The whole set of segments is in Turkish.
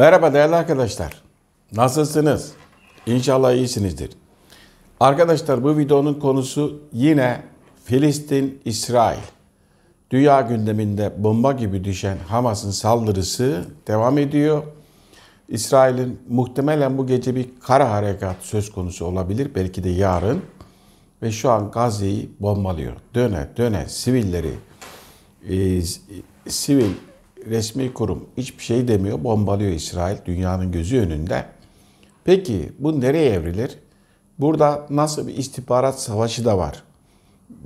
Merhaba değerli arkadaşlar. Nasılsınız? İnşallah iyisinizdir. Arkadaşlar bu videonun konusu yine Filistin-İsrail. Dünya gündeminde bomba gibi düşen Hamas'ın saldırısı devam ediyor. İsrail'in muhtemelen bu gece bir kara harekat söz konusu olabilir. Belki de yarın. Ve şu an Gazze'yi bombalıyor. Döne döne sivilleri, e, sivil resmi kurum hiçbir şey demiyor, bombalıyor İsrail dünyanın gözü önünde. Peki bu nereye evrilir? Burada nasıl bir istihbarat savaşı da var.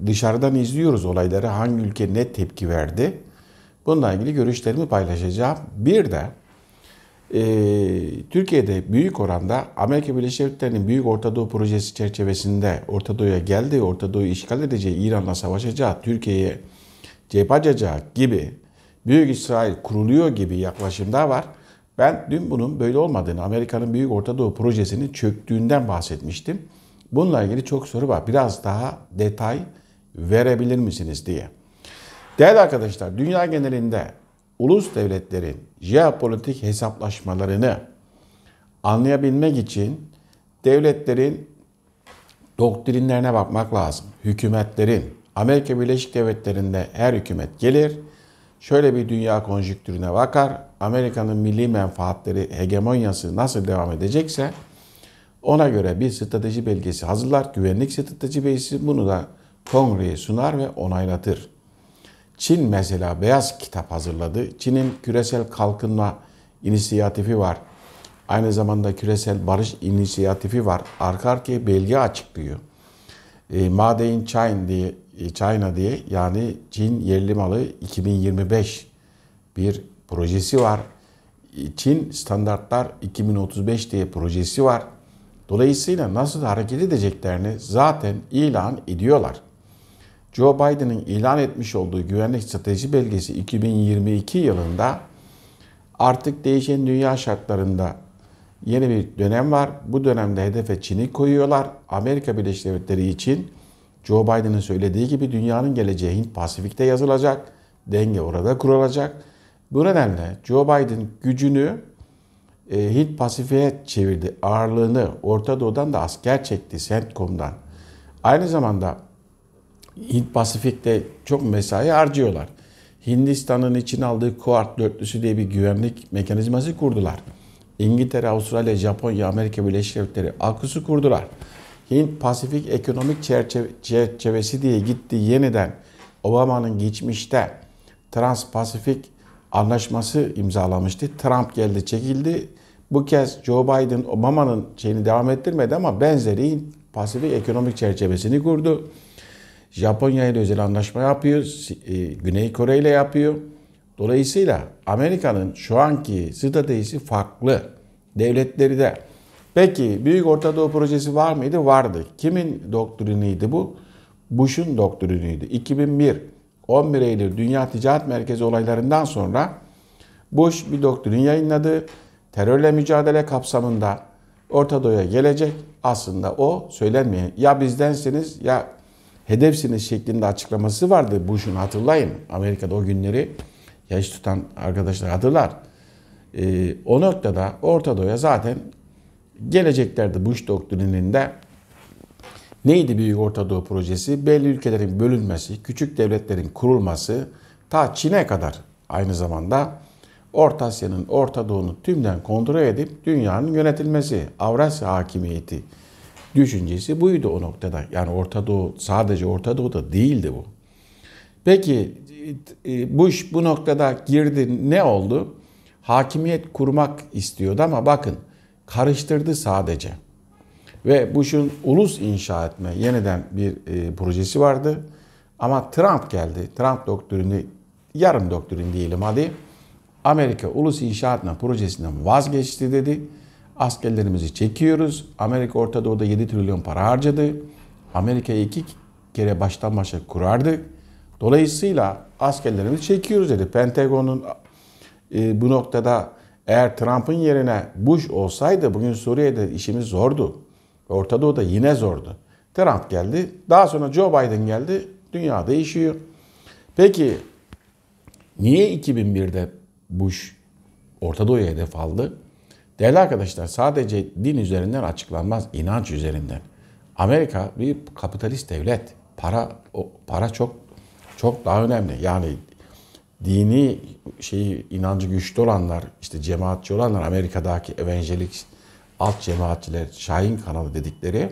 Dışarıdan izliyoruz olayları, hangi ülke ne tepki verdi. Bununla ilgili görüşlerimi paylaşacağım. Bir de e, Türkiye'de büyük oranda Amerika Birleşik Devletleri'nin Büyük Orta Doğu Projesi çerçevesinde Orta Doğu'ya geldiği, Orta Doğu'yu işgal edeceği, İran'la savaşacağı, Türkiye'ye cephe açacağı gibi Büyük İsrail kuruluyor gibi yaklaşımlar var. Ben dün bunun böyle olmadığını, Amerika'nın Büyük Orta Doğu projesinin çöktüğünden bahsetmiştim. Bununla ilgili çok soru var. Biraz daha detay verebilir misiniz diye. Değerli arkadaşlar, dünya genelinde ulus devletlerin jeopolitik hesaplaşmalarını anlayabilmek için devletlerin doktrinlerine bakmak lazım. Hükümetlerin, Amerika Birleşik Devletleri'nde her hükümet gelir, şöyle bir dünya konjüktürüne bakar. Amerika'nın milli menfaatleri hegemonyası nasıl devam edecekse ona göre bir strateji belgesi hazırlar. Güvenlik strateji belgesi bunu da kongreye sunar ve onaylatır. Çin mesela beyaz kitap hazırladı. Çin'in küresel kalkınma inisiyatifi var. Aynı zamanda küresel barış inisiyatifi var. Arka arkaya belge açıklıyor. E, Made in China diye e, China diye yani Çin yerli malı 2025 bir projesi var. E, Çin standartlar 2035 diye projesi var. Dolayısıyla nasıl hareket edeceklerini zaten ilan ediyorlar. Joe Biden'ın ilan etmiş olduğu güvenlik strateji belgesi 2022 yılında artık değişen dünya şartlarında yeni bir dönem var. Bu dönemde hedefe Çin'i koyuyorlar. Amerika Birleşik Devletleri için Joe Biden'ın söylediği gibi dünyanın geleceği Hint Pasifik'te yazılacak. Denge orada kurulacak. Bu nedenle Joe Biden gücünü e, Hint Pasifik'e çevirdi. Ağırlığını Orta Doğu'dan da asker çekti CENTCOM'dan. Aynı zamanda Hint Pasifik'te çok mesai harcıyorlar. Hindistan'ın için aldığı Kuart dörtlüsü diye bir güvenlik mekanizması kurdular. İngiltere, Avustralya, Japonya, Amerika Birleşik Devletleri AKUS'u kurdular. Hint-Pasifik ekonomik çerçeve, çerçevesi diye gitti yeniden Obama'nın geçmişte Trans-Pasifik anlaşması imzalamıştı. Trump geldi çekildi. Bu kez Joe Biden Obama'nın şeyini devam ettirmedi ama benzeri Pasifik ekonomik çerçevesini kurdu. Japonya ile özel anlaşma yapıyor. E, Güney Kore ile yapıyor. Dolayısıyla Amerika'nın şu anki stratejisi farklı. Devletleri de Peki Büyük Ortadoğu Projesi var mıydı? Vardı. Kimin doktriniydi bu? Bush'un doktriniydi. 2001 11 Eylül Dünya Ticaret Merkezi olaylarından sonra Bush bir doktrin yayınladı. Terörle mücadele kapsamında Orta Doğu'ya gelecek. Aslında o söylenmeyen ya bizdensiniz ya hedefsiniz şeklinde açıklaması vardı Bush'un hatırlayın. Amerika'da o günleri yaş tutan arkadaşlar hatırlar. Ee, o noktada Orta Doğu'ya zaten geleceklerde bu iş doktrininde neydi Büyük Orta Doğu projesi? Belli ülkelerin bölünmesi, küçük devletlerin kurulması ta Çin'e kadar aynı zamanda Orta Asya'nın Orta Doğu'nu tümden kontrol edip dünyanın yönetilmesi, Avrasya hakimiyeti düşüncesi buydu o noktada. Yani Orta Doğu sadece Orta Doğu'da değildi bu. Peki e, e, Bush bu noktada girdi ne oldu? Hakimiyet kurmak istiyordu ama bakın karıştırdı sadece. Ve Bush'un ulus inşa etme yeniden bir e, projesi vardı. Ama Trump geldi. Trump doktrini, yarım doktrin diyelim hadi. Amerika ulus inşa etme projesinden vazgeçti dedi. Askerlerimizi çekiyoruz. Amerika Orta Doğu'da 7 trilyon para harcadı. Amerika iki kere baştan başa kurardı. Dolayısıyla askerlerimizi çekiyoruz dedi. Pentagon'un e, bu noktada eğer Trump'ın yerine Bush olsaydı bugün Suriye'de işimiz zordu. Orta Doğu'da yine zordu. Trump geldi. Daha sonra Joe Biden geldi. Dünya değişiyor. Peki niye 2001'de Bush Orta Doğu'ya hedef aldı? Değerli arkadaşlar sadece din üzerinden açıklanmaz, inanç üzerinden. Amerika bir kapitalist devlet. Para para çok çok daha önemli. Yani dini şeyi inancı güçlü olanlar, işte cemaatçi olanlar, Amerika'daki evangelik alt cemaatçiler, Şahin kanalı dedikleri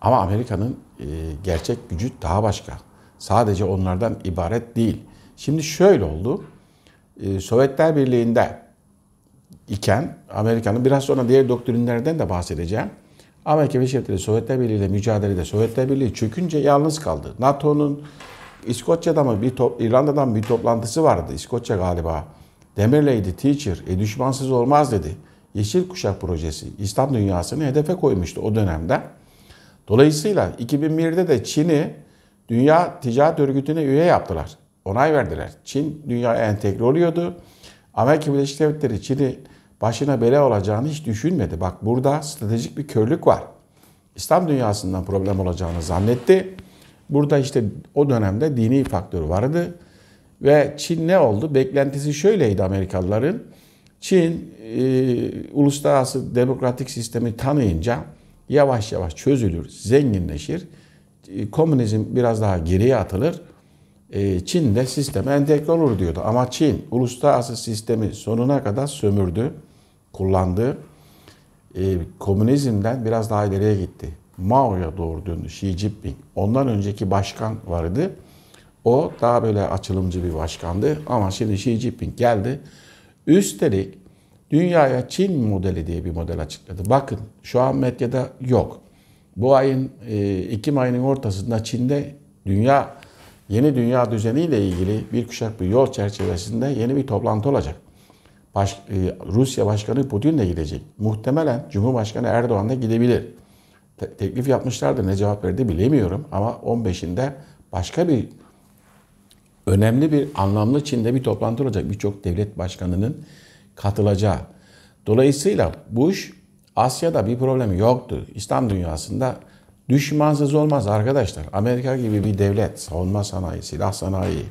ama Amerika'nın e, gerçek gücü daha başka. Sadece onlardan ibaret değil. Şimdi şöyle oldu. E, Sovyetler Birliği'nde iken Amerika'nın biraz sonra diğer doktrinlerden de bahsedeceğim. Amerika Birleşik Devletleri Sovyetler Birliği ile mücadelede Sovyetler Birliği çökünce yalnız kaldı. NATO'nun İskoçya'da mı bir top, İrlanda'dan bir toplantısı vardı. İskoçya galiba. Demirleydi, teacher, e, düşmansız olmaz dedi. Yeşil Kuşak projesi İslam dünyasını hedefe koymuştu o dönemde. Dolayısıyla 2001'de de Çin'i Dünya Ticaret Örgütü'ne üye yaptılar. Onay verdiler. Çin dünyaya entegre oluyordu. Amerika Birleşik Devletleri Çin'i başına bela olacağını hiç düşünmedi. Bak burada stratejik bir körlük var. İslam dünyasından problem olacağını zannetti. Burada işte o dönemde dini faktör vardı. Ve Çin ne oldu? Beklentisi şöyleydi Amerikalıların. Çin e, uluslararası demokratik sistemi tanıyınca yavaş yavaş çözülür, zenginleşir. E, komünizm biraz daha geriye atılır. E, Çin de sisteme entegre olur diyordu. Ama Çin uluslararası sistemi sonuna kadar sömürdü, kullandı. E, komünizmden biraz daha ileriye gitti. Mao'ya doğru döndü Xi Jinping. Ondan önceki başkan vardı. O daha böyle açılımcı bir başkandı ama şimdi Xi Jinping geldi. Üstelik dünyaya Çin modeli diye bir model açıkladı. Bakın şu an medyada yok. Bu ayın e, Ekim ayının ortasında Çin'de dünya yeni dünya düzeniyle ilgili bir kuşak bir yol çerçevesinde yeni bir toplantı olacak. Baş, e, Rusya Başkanı Putin de gidecek. Muhtemelen Cumhurbaşkanı Erdoğan da gidebilir te- teklif yapmışlardı. Ne cevap verdi bilemiyorum ama 15'inde başka bir önemli bir anlamlı Çin'de bir toplantı olacak. Birçok devlet başkanının katılacağı. Dolayısıyla Bush Asya'da bir problem yoktu. İslam dünyasında düşmansız olmaz arkadaşlar. Amerika gibi bir devlet, savunma sanayi, silah sanayi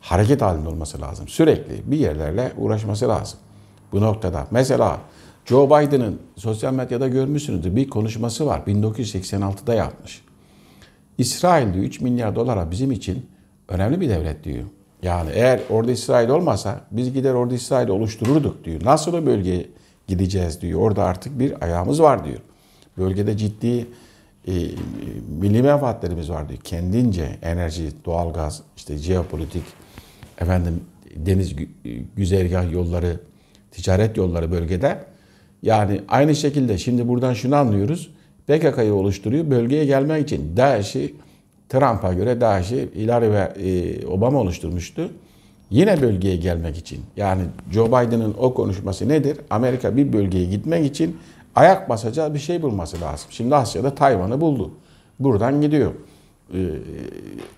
hareket halinde olması lazım. Sürekli bir yerlerle uğraşması lazım. Bu noktada mesela Joe Biden'ın sosyal medyada görmüşsünüzdür bir konuşması var. 1986'da yapmış. İsrail diyor 3 milyar dolara bizim için önemli bir devlet diyor. Yani eğer orada İsrail olmasa biz gider orada İsrail oluştururduk diyor. Nasıl o bölgeye gideceğiz diyor. Orada artık bir ayağımız var diyor. Bölgede ciddi e, e milli menfaatlerimiz var diyor. Kendince enerji, doğalgaz, işte jeopolitik, efendim deniz e, güzergah yolları, ticaret yolları bölgede yani aynı şekilde şimdi buradan şunu anlıyoruz. PKK'yı oluşturuyor. Bölgeye gelmek için DAEŞ'i Trump'a göre DAEŞ'i Hillary ve e, Obama oluşturmuştu. Yine bölgeye gelmek için. Yani Joe Biden'ın o konuşması nedir? Amerika bir bölgeye gitmek için ayak basacağı bir şey bulması lazım. Şimdi Asya'da Tayvan'ı buldu. Buradan gidiyor. E,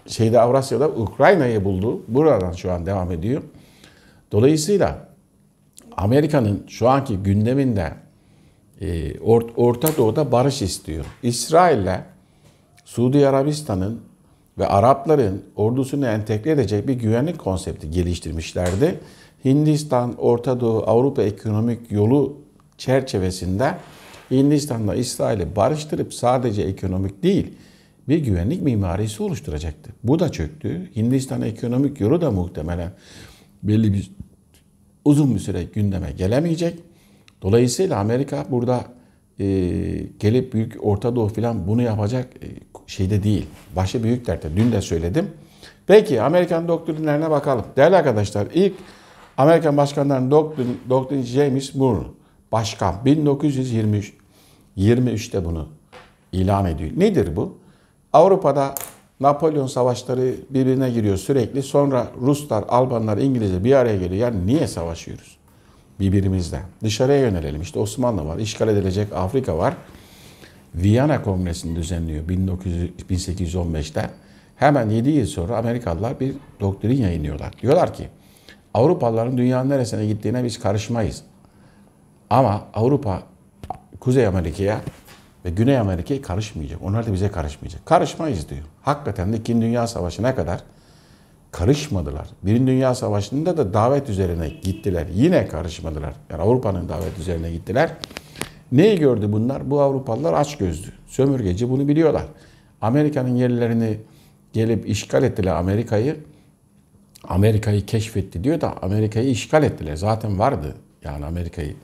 şeyde Avrasya'da Ukrayna'yı buldu. Buradan şu an devam ediyor. Dolayısıyla Amerika'nın şu anki gündeminde e, Or Orta Doğu'da barış istiyor. İsrail'le Suudi Arabistan'ın ve Arapların ordusunu entegre edecek bir güvenlik konsepti geliştirmişlerdi. Hindistan, Orta Doğu, Avrupa ekonomik yolu çerçevesinde Hindistan'la İsrail'i barıştırıp sadece ekonomik değil bir güvenlik mimarisi oluşturacaktı. Bu da çöktü. Hindistan ekonomik yolu da muhtemelen belli bir uzun bir süre gündeme gelemeyecek. Dolayısıyla Amerika burada e, gelip büyük Orta Doğu falan bunu yapacak e, şeyde değil. Başı büyük dertte. Dün de söyledim. Peki Amerikan doktrinlerine bakalım. Değerli arkadaşlar ilk Amerikan başkanlarının doktrin, doktrin James Moore başkan 1923 23'te bunu ilan ediyor. Nedir bu? Avrupa'da Napolyon savaşları birbirine giriyor sürekli. Sonra Ruslar, Albanlar, İngilizler bir araya geliyor. Yani niye savaşıyoruz? Birbirimizle. Dışarıya yönelelim. İşte Osmanlı var, işgal edilecek Afrika var. Viyana Kongresi'ni düzenliyor 1900, 1815'te. Hemen 7 yıl sonra Amerikalılar bir doktrin yayınlıyorlar. Diyorlar ki Avrupalıların dünyanın neresine gittiğine biz karışmayız. Ama Avrupa Kuzey Amerika'ya ve Güney Amerika'ya karışmayacak. Onlar da bize karışmayacak. Karışmayız diyor hakikaten de 2. Dünya Savaşı'na kadar karışmadılar. Birinci Dünya Savaşı'nda da davet üzerine gittiler. Yine karışmadılar. Yani Avrupa'nın davet üzerine gittiler. Neyi gördü bunlar? Bu Avrupalılar aç gözlü. Sömürgeci bunu biliyorlar. Amerika'nın yerlerini gelip işgal ettiler Amerika'yı. Amerika'yı keşfetti diyor da Amerika'yı işgal ettiler. Zaten vardı yani Amerika'yı.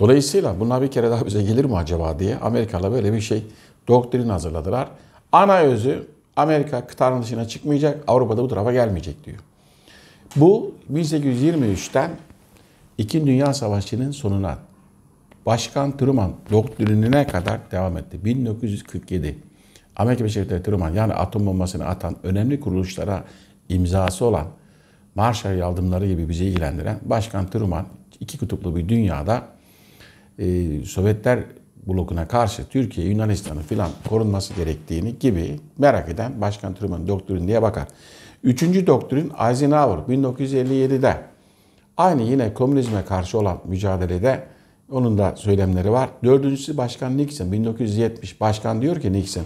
Dolayısıyla bunlar bir kere daha bize gelir mi acaba diye Amerika'la böyle bir şey doktrin hazırladılar. Ana özü Amerika kıtanın dışına çıkmayacak, Avrupa'da bu tarafa gelmeyecek diyor. Bu 1823'ten İkinci Dünya Savaşı'nın sonuna Başkan Truman doktrinine kadar devam etti. 1947 Amerika Birleşik Devletleri Truman yani atom bombasını atan önemli kuruluşlara imzası olan Marshall yardımları gibi bizi ilgilendiren Başkan Truman iki kutuplu bir dünyada e, Sovyetler blokuna karşı Türkiye, Yunanistan'ı filan korunması gerektiğini gibi merak eden Başkan Truman doktrin diye bakar. Üçüncü doktrin Eisenhower 1957'de aynı yine komünizme karşı olan mücadelede onun da söylemleri var. Dördüncüsü Başkan Nixon 1970 Başkan diyor ki Nixon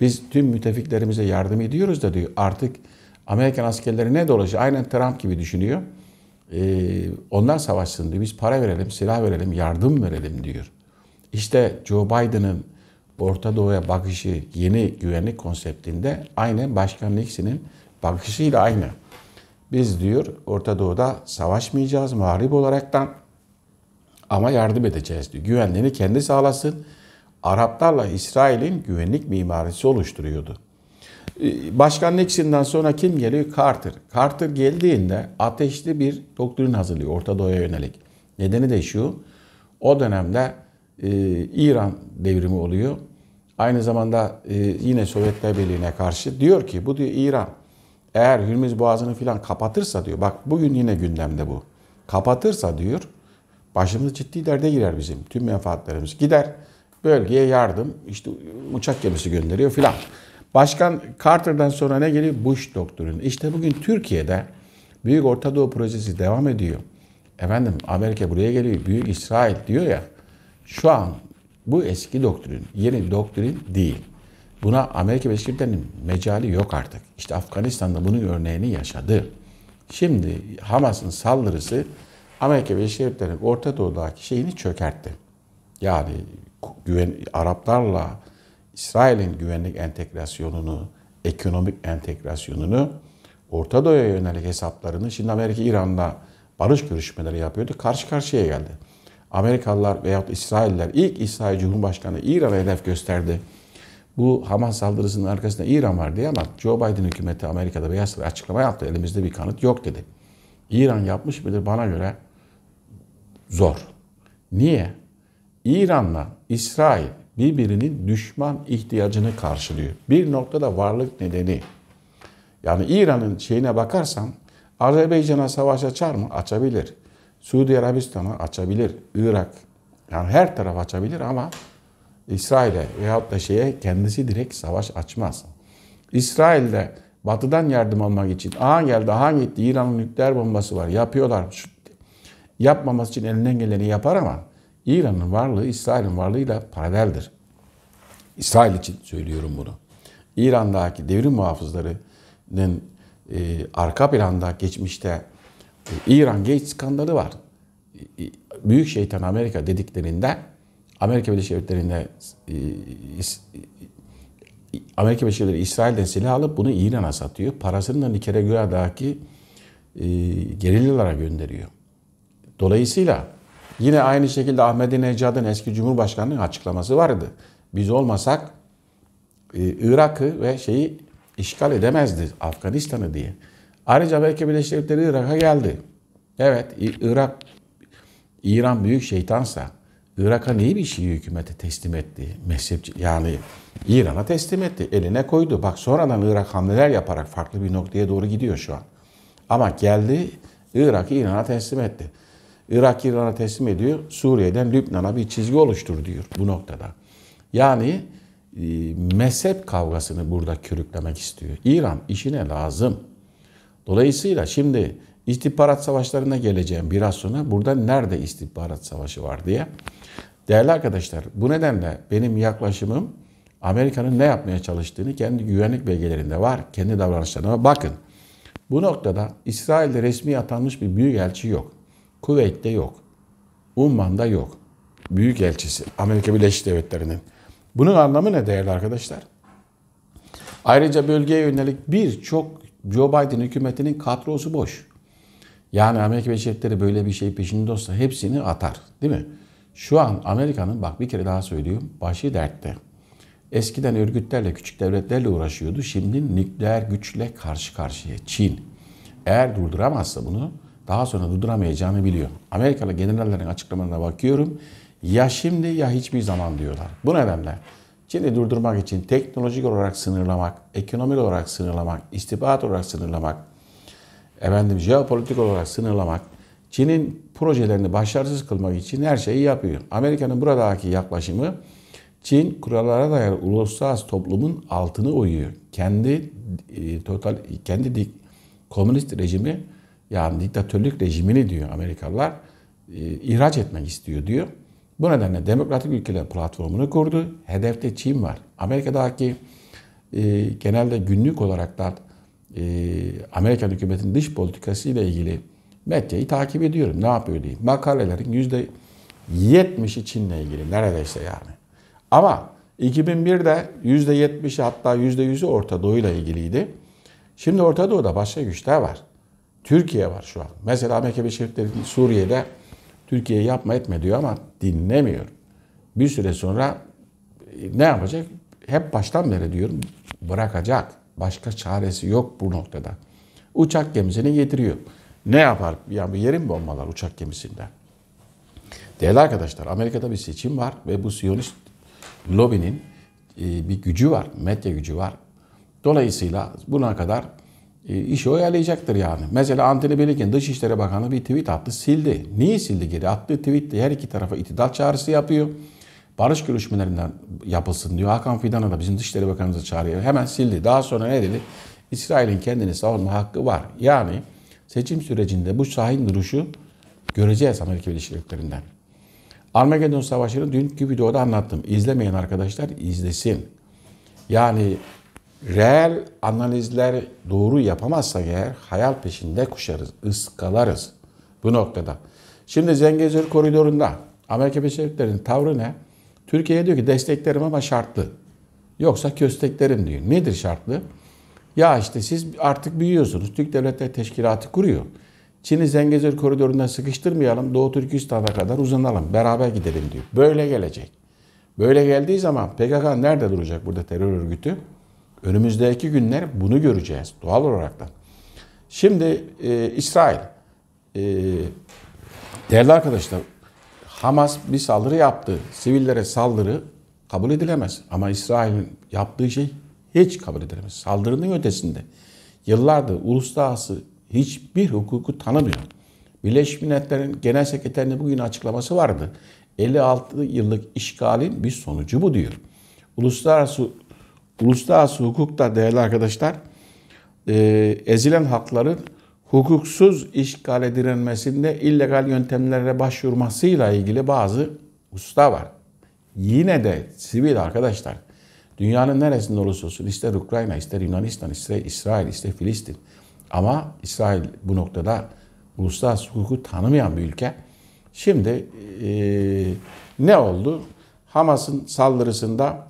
biz tüm müttefiklerimize yardım ediyoruz da diyor artık Amerikan askerleri ne dolaşıyor? Aynen Trump gibi düşünüyor. Ee, onlar savaşsın diyor. Biz para verelim, silah verelim, yardım verelim diyor. İşte Joe Biden'ın Orta Doğu'ya bakışı yeni güvenlik konseptinde aynı Başkan Nixon'in bakışıyla aynı. Biz diyor Orta Doğu'da savaşmayacağız mağrip olaraktan ama yardım edeceğiz diyor. Güvenliğini kendi sağlasın. Araplarla İsrail'in güvenlik mimarisi oluşturuyordu. Ee, Başkan Nixon'dan sonra kim geliyor? Carter. Carter geldiğinde ateşli bir doktrin hazırlıyor Orta Doğu'ya yönelik. Nedeni de şu, o dönemde e, İran devrimi oluyor. Aynı zamanda e, yine Sovyetler Birliği'ne karşı diyor ki bu diyor İran eğer Hürmüz Boğazı'nı filan kapatırsa diyor. Bak bugün yine gündemde bu. Kapatırsa diyor başımız ciddi derde girer bizim. Tüm menfaatlerimiz gider. Bölgeye yardım işte uçak gemisi gönderiyor filan. Başkan Carter'dan sonra ne geliyor? Bush doktorun. İşte bugün Türkiye'de Büyük Orta Doğu projesi devam ediyor. Efendim Amerika buraya geliyor. Büyük İsrail diyor ya. Şu an bu eski doktrin, yeni doktrin değil. Buna Amerika Birleşik Devletleri'nin mecali yok artık. İşte Afganistan'da bunun örneğini yaşadı. Şimdi Hamas'ın saldırısı Amerika Birleşik Devletleri'nin Orta Doğu'daki şeyini çökertti. Yani güven, Araplarla İsrail'in güvenlik entegrasyonunu, ekonomik entegrasyonunu, Orta Doğu'ya yönelik hesaplarını şimdi Amerika İran'la barış görüşmeleri yapıyordu. Karşı karşıya geldi. Amerikalılar veyahut İsrailler ilk İsrail Cumhurbaşkanı İran'a hedef gösterdi. Bu Hamas saldırısının arkasında İran var diye ama Joe Biden hükümeti Amerika'da Beyaz Saray açıklama yaptı. Elimizde bir kanıt yok dedi. İran yapmış mıdır bana göre zor. Niye? İran'la İsrail birbirinin düşman ihtiyacını karşılıyor. Bir noktada varlık nedeni. Yani İran'ın şeyine bakarsan Azerbaycan'a savaş açar mı? Açabilir. Suudi Arabistan'a açabilir, Irak yani her taraf açabilir ama İsrail'e veyahut da şeye kendisi direkt savaş açmaz. İsrail'de batıdan yardım almak için aha geldi aha gitti İran'ın nükleer bombası var yapıyorlar. Yapmaması için elinden geleni yapar ama İran'ın varlığı İsrail'in varlığıyla paraleldir. İsrail için söylüyorum bunu. İran'daki devrim muhafızlarının e, arka planda geçmişte İran Gates skandalı var. Büyük şeytan Amerika dediklerinde Amerika Birleşik Devletleri'nde Amerika Birleşik Devletleri İsrail'den silah alıp bunu İran'a satıyor. Parasını da Nikaragua'daki e, gerillalara gönderiyor. Dolayısıyla yine aynı şekilde Ahmet Necad'ın eski Cumhurbaşkanı'nın açıklaması vardı. Biz olmasak Irak'ı ve şeyi işgal edemezdi Afganistan'ı diye. Ayrıca Amerika Birleşik Devletleri Irak'a geldi. Evet Irak, İran büyük şeytansa Irak'a neyi bir Şii şey hükümete teslim etti? Mezhepçi, yani İran'a teslim etti. Eline koydu. Bak sonradan Irak hamleler yaparak farklı bir noktaya doğru gidiyor şu an. Ama geldi Irak'ı İran'a teslim etti. Irak İran'a teslim ediyor. Suriye'den Lübnan'a bir çizgi oluştur diyor bu noktada. Yani e, mezhep kavgasını burada körüklemek istiyor. İran işine lazım. Dolayısıyla şimdi istihbarat savaşlarına geleceğim biraz sonra. Burada nerede istihbarat savaşı var diye. Değerli arkadaşlar bu nedenle benim yaklaşımım Amerika'nın ne yapmaya çalıştığını kendi güvenlik belgelerinde var. Kendi davranışlarına bakın. Bu noktada İsrail'de resmi atanmış bir büyükelçi yok. Kuveyt'te yok. Umman'da yok. Büyükelçisi Amerika Birleşik Devletleri'nin. Bunun anlamı ne değerli arkadaşlar? Ayrıca bölgeye yönelik birçok Joe Biden hükümetinin kadrosu boş. Yani Amerika Birleşik böyle bir şey peşinde olsa hepsini atar. Değil mi? Şu an Amerika'nın bak bir kere daha söylüyorum başı dertte. Eskiden örgütlerle, küçük devletlerle uğraşıyordu. Şimdi nükleer güçle karşı karşıya Çin. Eğer durduramazsa bunu daha sonra durduramayacağını biliyor. Amerikalı generallerin açıklamalarına bakıyorum. Ya şimdi ya hiçbir zaman diyorlar. Bu nedenle Çin'i durdurmak için teknolojik olarak sınırlamak, ekonomik olarak sınırlamak, istihbarat olarak sınırlamak, efendim jeopolitik olarak sınırlamak, Çin'in projelerini başarısız kılmak için her şeyi yapıyor. Amerika'nın buradaki yaklaşımı Çin kurallara dayalı uluslararası toplumun altını oyuyor. Kendi e, total kendi dik, komünist rejimi yani diktatörlük rejimini diyor Amerikalılar e, ihraç etmek istiyor diyor. Bu nedenle demokratik ülkeler platformunu kurdu. Hedefte Çin var. Amerika'daki e, genelde günlük olarak da e, Amerika hükümetinin dış politikası ile ilgili medyayı takip ediyorum. Ne yapıyor diye. Makalelerin yüzde %70'i Çin'le ilgili neredeyse yani. Ama 2001'de %70'i hatta %100'ü Orta Doğu'yla ilgiliydi. Şimdi Orta Doğu'da başka güçler var. Türkiye var şu an. Mesela Amerika Birleşik Devletleri Suriye'de Türkiye yapma etme diyor ama dinlemiyor. Bir süre sonra e, ne yapacak? Hep baştan beri diyorum bırakacak. Başka çaresi yok bu noktada. Uçak gemisini getiriyor. Ne yapar? Yani yerin bombalar uçak gemisinden. Değerli arkadaşlar Amerika'da bir seçim var ve bu Siyonist lobinin e, bir gücü var, medya gücü var. Dolayısıyla buna kadar e, işi oyalayacaktır yani. Mesela Antony Blinken Dışişleri Bakanı bir tweet attı sildi. Niye sildi geri? Attığı tweetle her iki tarafa itidal çağrısı yapıyor. Barış görüşmelerinden yapılsın diyor. Hakan Fidan'a da bizim Dışişleri Bakanımıza çağırıyor. Hemen sildi. Daha sonra ne dedi? İsrail'in kendini savunma hakkı var. Yani seçim sürecinde bu şahin duruşu göreceğiz Amerika Birleşik Devletleri'nden. Armageddon Savaşı'nı dünkü videoda anlattım. İzlemeyen arkadaşlar izlesin. Yani reel analizler doğru yapamazsak eğer hayal peşinde kuşarız, ıskalarız bu noktada. Şimdi Zengezur koridorunda Amerika Birleşik Devletleri'nin tavrı ne? Türkiye diyor ki desteklerim ama şartlı. Yoksa kösteklerim diyor. Nedir şartlı? Ya işte siz artık büyüyorsunuz. Türk Devletleri Teşkilatı kuruyor. Çin'i Zengezur koridorundan sıkıştırmayalım. Doğu Türkistan'a kadar uzanalım. Beraber gidelim diyor. Böyle gelecek. Böyle geldiği zaman PKK nerede duracak burada terör örgütü? Önümüzdeki günler bunu göreceğiz doğal olarak da. Şimdi e, İsrail, e, değerli arkadaşlar, Hamas bir saldırı yaptı. Sivillere saldırı kabul edilemez. Ama İsrail'in yaptığı şey hiç kabul edilemez. Saldırının ötesinde yıllardır uluslararası hiçbir hukuku tanımıyor. Birleşmiş Milletler'in Genel Sekreterinin bugün açıklaması vardı. 56 yıllık işgalin bir sonucu bu diyor. Uluslararası uluslararası hukukta değerli arkadaşlar e, ezilen hakların hukuksuz işgale direnmesinde illegal yöntemlere başvurmasıyla ilgili bazı usta var. Yine de sivil arkadaşlar dünyanın neresinde olursa olsun ister Ukrayna, ister Yunanistan, ister İsrail, ister Filistin ama İsrail bu noktada uluslararası hukuku tanımayan bir ülke. Şimdi e, ne oldu? Hamas'ın saldırısında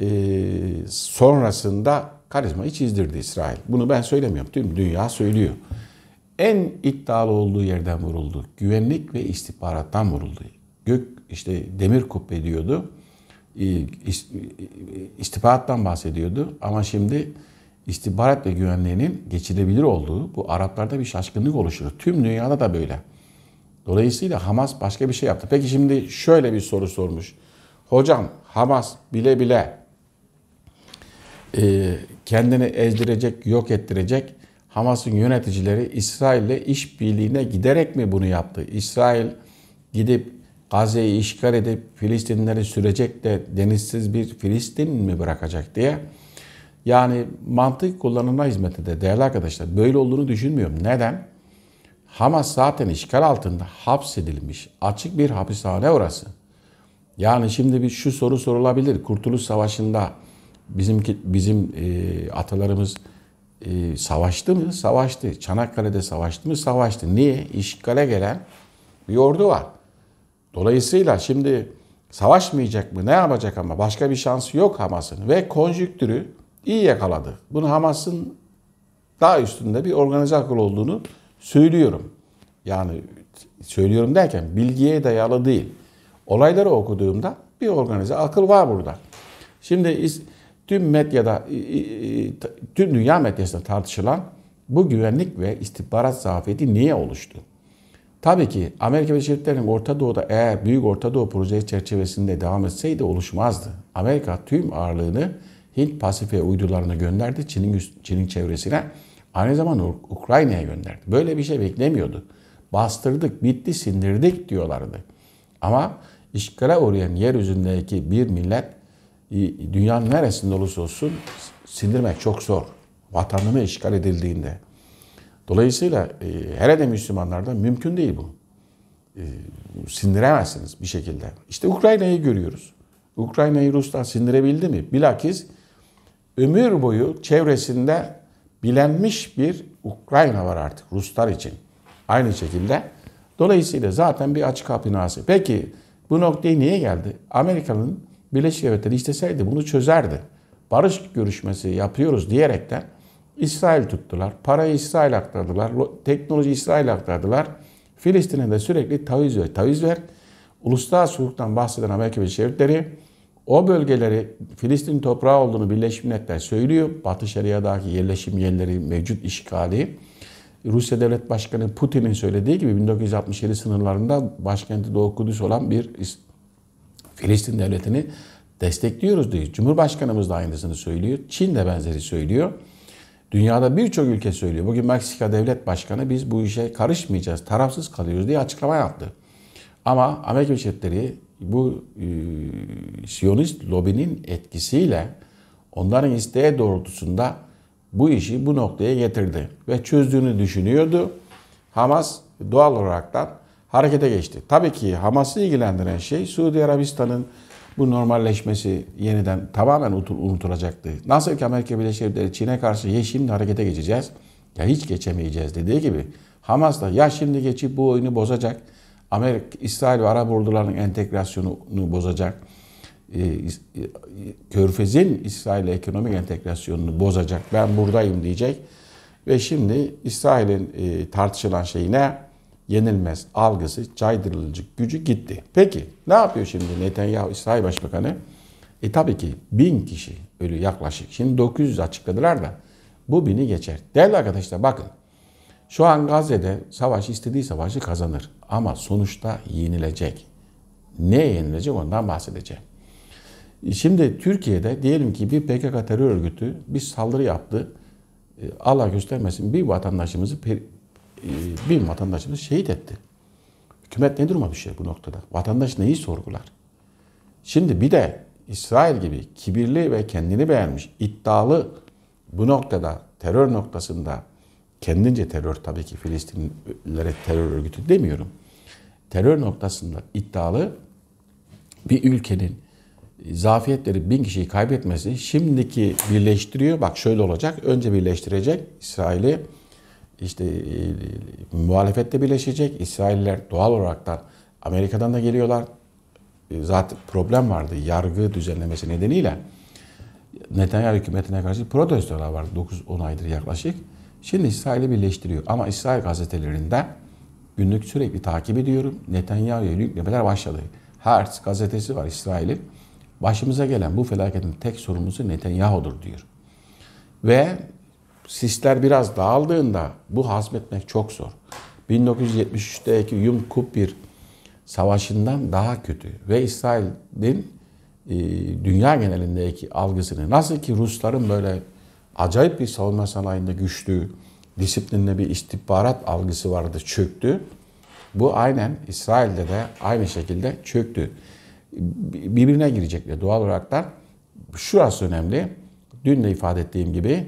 ee, sonrasında karizma hiç izdirdi İsrail. Bunu ben söylemiyorum. Tüm dünya söylüyor. En iddialı olduğu yerden vuruldu. Güvenlik ve istihbarattan vuruldu. Gök işte demir kubbe diyordu. Ee, istihbarattan bahsediyordu. Ama şimdi istihbarat ve güvenliğinin geçilebilir olduğu bu Araplarda bir şaşkınlık oluşur. Tüm dünyada da böyle. Dolayısıyla Hamas başka bir şey yaptı. Peki şimdi şöyle bir soru sormuş. Hocam Hamas bile bile e, kendini ezdirecek, yok ettirecek Hamas'ın yöneticileri İsrail'le işbirliğine giderek mi bunu yaptı? İsrail gidip Gazze'yi işgal edip Filistinleri sürecek de denizsiz bir Filistin mi bırakacak diye. Yani mantık kullanımına hizmet eder değerli arkadaşlar. Böyle olduğunu düşünmüyorum. Neden? Hamas zaten işgal altında hapsedilmiş. Açık bir hapishane orası. Yani şimdi bir şu soru sorulabilir. Kurtuluş Savaşı'nda bizim bizim e, atalarımız e, savaştı mı? Savaştı. Çanakkale'de savaştı mı? Savaştı. Niye? İşgale gelen bir ordu var. Dolayısıyla şimdi savaşmayacak mı? Ne yapacak ama? Başka bir şansı yok Hamas'ın. Ve konjüktürü iyi yakaladı. Bunu Hamas'ın daha üstünde bir organize akıl olduğunu söylüyorum. Yani söylüyorum derken bilgiye dayalı değil. Olayları okuduğumda bir organize akıl var burada. Şimdi tüm medyada, tüm dünya medyasında tartışılan bu güvenlik ve istihbarat zafiyeti niye oluştu? Tabii ki Amerika Birleşik Devletleri'nin Orta Doğu'da eğer Büyük Orta Doğu projesi çerçevesinde devam etseydi oluşmazdı. Amerika tüm ağırlığını Hint Pasifik uydularına gönderdi. Çin'in Çin'in çevresine aynı zamanda Ukrayna'ya gönderdi. Böyle bir şey beklemiyordu. Bastırdık, bitti, sindirdik diyorlardı. Ama işgale uğrayan yeryüzündeki bir millet dünyanın neresinde olursa olsun sindirmek çok zor. Vatanını işgal edildiğinde. Dolayısıyla e, hele de Müslümanlarda mümkün değil bu. E, sindiremezsiniz bir şekilde. İşte Ukrayna'yı görüyoruz. Ukrayna'yı Ruslar sindirebildi mi? Bilakis ömür boyu çevresinde bilenmiş bir Ukrayna var artık Ruslar için. Aynı şekilde. Dolayısıyla zaten bir açık kapı Peki bu noktaya niye geldi? Amerika'nın Birleşik Devletleri isteseydi bunu çözerdi. Barış görüşmesi yapıyoruz diyerekten İsrail tuttular. Parayı İsrail aktardılar. Teknoloji İsrail aktardılar. Filistin'e de sürekli taviz ver, taviz ver. Uluslararası hukuktan bahseden Amerika Birleşik Devletleri o bölgeleri Filistin toprağı olduğunu Birleşmiş Milletler söylüyor. Batı Şeria'daki yerleşim yerleri mevcut işgali. Rusya Devlet Başkanı Putin'in söylediği gibi 1967 sınırlarında başkenti Doğu Kudüs olan bir Filistin devletini destekliyoruz diyor. Cumhurbaşkanımız da aynısını söylüyor. Çin de benzeri söylüyor. Dünyada birçok ülke söylüyor. Bugün Meksika Devlet Başkanı biz bu işe karışmayacağız, tarafsız kalıyoruz diye açıklama yaptı. Ama Amerika Devletleri bu e, Siyonist lobinin etkisiyle onların isteği doğrultusunda bu işi bu noktaya getirdi ve çözdüğünü düşünüyordu. Hamas doğal olarak da harekete geçti. Tabii ki Hamas'ı ilgilendiren şey Suudi Arabistan'ın bu normalleşmesi yeniden tamamen unutulacaktı. Nasıl ki Amerika Birleşik Devletleri Çin'e karşı ya şimdi harekete geçeceğiz ya hiç geçemeyeceğiz dediği gibi Hamas da ya şimdi geçip bu oyunu bozacak. Amerika, İsrail ve Arap ordularının entegrasyonunu bozacak. E, e, Körfez'in İsrail'e ekonomik entegrasyonunu bozacak. Ben buradayım diyecek. Ve şimdi İsrail'in e, tartışılan şeyi ne? yenilmez algısı, caydırıcı gücü gitti. Peki ne yapıyor şimdi Netanyahu İsrail Başbakanı? E tabii ki bin kişi ölü yaklaşık. Şimdi 900 açıkladılar da bu bini geçer. Değerli arkadaşlar bakın. Şu an Gazze'de savaş istediği savaşı kazanır. Ama sonuçta yenilecek. Ne yenilecek ondan bahsedeceğim. E, şimdi Türkiye'de diyelim ki bir PKK terör örgütü bir saldırı yaptı. E, Allah göstermesin bir vatandaşımızı ee, bir vatandaşımız şehit etti. Hükümet ne duruma düşer bu noktada? Vatandaş neyi sorgular? Şimdi bir de İsrail gibi kibirli ve kendini beğenmiş, iddialı bu noktada terör noktasında kendince terör tabii ki Filistinlilere terör örgütü demiyorum. Terör noktasında iddialı bir ülkenin zafiyetleri bin kişiyi kaybetmesi şimdiki birleştiriyor. Bak şöyle olacak. Önce birleştirecek İsrail'i işte e, muhalefette birleşecek. İsrailler doğal olarak da Amerika'dan da geliyorlar. E, zaten problem vardı yargı düzenlemesi nedeniyle. Netanyahu hükümetine karşı protestolar vardı 9-10 aydır yaklaşık. Şimdi İsrail'i birleştiriyor ama İsrail gazetelerinde günlük sürekli takip ediyorum. Netanyahu'ya yüklemeler başladı. Hertz gazetesi var İsrail'in. Başımıza gelen bu felaketin tek sorumlusu Netanyahu'dur diyor. Ve sisler biraz dağıldığında bu hazmetmek çok zor. 1973'teki Yom Kippur savaşından daha kötü ve İsrail'in e, dünya genelindeki algısını nasıl ki Rusların böyle acayip bir savunma sanayinde güçlü, disiplinli bir istihbarat algısı vardı çöktü. Bu aynen İsrail'de de aynı şekilde çöktü. Birbirine girecekler doğal olarak da. Şurası önemli. Dün de ifade ettiğim gibi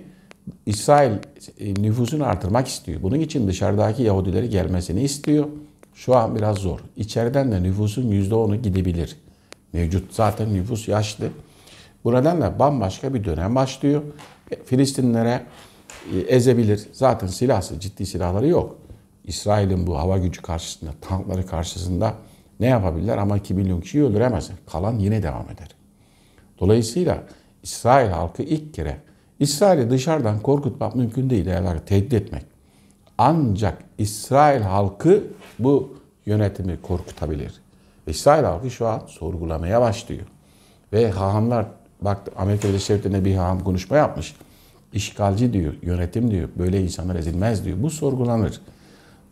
İsrail e, nüfusunu artırmak istiyor. Bunun için dışarıdaki Yahudileri gelmesini istiyor. Şu an biraz zor. İçeriden de nüfusun %10'u gidebilir. Mevcut zaten nüfus yaşlı. Bu nedenle bambaşka bir dönem başlıyor. E, Filistinlere e, ezebilir. Zaten silahsı, ciddi silahları yok. İsrail'in bu hava gücü karşısında, tankları karşısında ne yapabilirler? Ama 2 milyon kişiyi öldüremezler. Kalan yine devam eder. Dolayısıyla İsrail halkı ilk kere İsrail'i dışarıdan korkutmak mümkün değil değerler tehdit etmek. Ancak İsrail halkı bu yönetimi korkutabilir. İsrail halkı şu an sorgulamaya başlıyor. Ve hahamlar bak Amerika Birleşik Devletleri'nde bir haham konuşma yapmış. İşgalci diyor, yönetim diyor, böyle insanlar ezilmez diyor. Bu sorgulanır.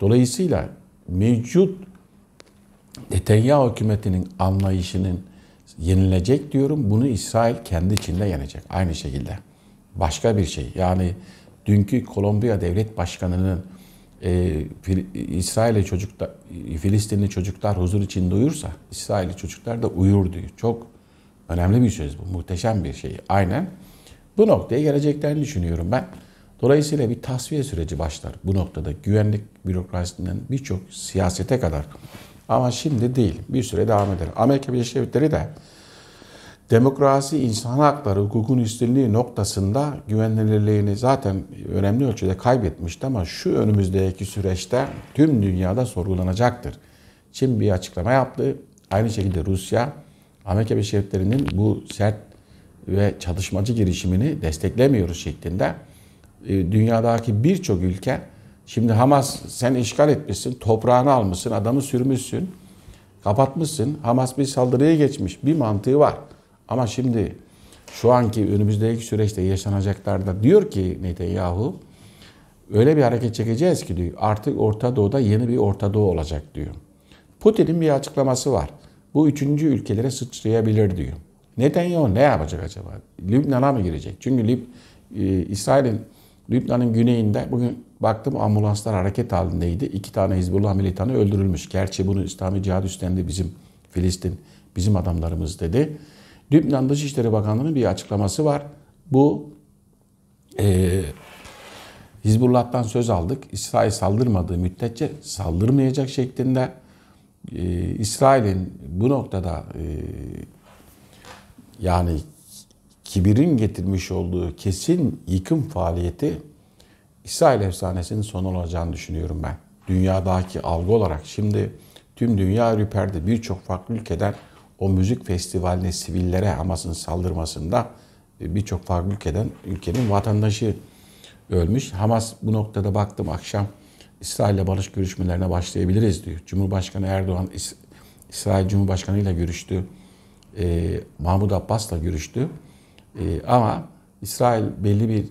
Dolayısıyla mevcut Netanyahu hükümetinin anlayışının yenilecek diyorum. Bunu İsrail kendi içinde yenecek. Aynı şekilde başka bir şey. Yani dünkü Kolombiya Devlet Başkanı'nın e, İsrail'e çocuklar, Filistinli çocuklar huzur için duyursa, İsrail'i çocuklar da uyur diyor. Çok önemli bir söz bu, muhteşem bir şey. Aynen bu noktaya geleceklerini düşünüyorum ben. Dolayısıyla bir tasfiye süreci başlar bu noktada. Güvenlik bürokrasisinden birçok siyasete kadar. Ama şimdi değil. Bir süre devam eder. Amerika Birleşik Devletleri de demokrasi, insan hakları, hukukun üstünlüğü noktasında güvenilirliğini zaten önemli ölçüde kaybetmişti ama şu önümüzdeki süreçte tüm dünyada sorgulanacaktır. Çin bir açıklama yaptı. Aynı şekilde Rusya, Amerika Birleşik Devletleri'nin bu sert ve çatışmacı girişimini desteklemiyoruz şeklinde. E, dünyadaki birçok ülke, şimdi Hamas sen işgal etmişsin, toprağını almışsın, adamı sürmüşsün, kapatmışsın. Hamas bir saldırıya geçmiş, bir mantığı var.'' Ama şimdi şu anki önümüzdeki süreçte yaşanacaklarda diyor ki Netanyahu öyle bir hareket çekeceğiz ki diyor artık Orta Doğu'da yeni bir Orta Doğu olacak diyor. Putin'in bir açıklaması var. Bu üçüncü ülkelere sıçrayabilir diyor. Netanyahu ne yapacak acaba? Lübnan'a mı girecek? Çünkü Lib e, İsrail'in Lübnan'ın güneyinde bugün baktım ambulanslar hareket halindeydi. İki tane Hizbullah militanı öldürülmüş. Gerçi bunu İslami Cihad üstlendi bizim Filistin, bizim adamlarımız dedi. Lübnan Dışişleri Bakanlığı'nın bir açıklaması var. Bu e, Hizbullah'tan söz aldık. İsrail saldırmadığı müddetçe saldırmayacak şeklinde e, İsrail'in bu noktada e, yani kibirin getirmiş olduğu kesin yıkım faaliyeti İsrail efsanesinin sonu olacağını düşünüyorum ben. Dünyadaki algı olarak şimdi tüm dünya ürperdi. Birçok farklı ülkeden o müzik festivaline sivillere Hamas'ın saldırmasında e, birçok farklı ülkeden ülkenin vatandaşı ölmüş. Hamas bu noktada baktım akşam İsrail'le barış görüşmelerine başlayabiliriz diyor. Cumhurbaşkanı Erdoğan İs İsrail Cumhurbaşkanı ile görüştü. E, Mahmut Abbas'la görüştü. E, ama İsrail belli bir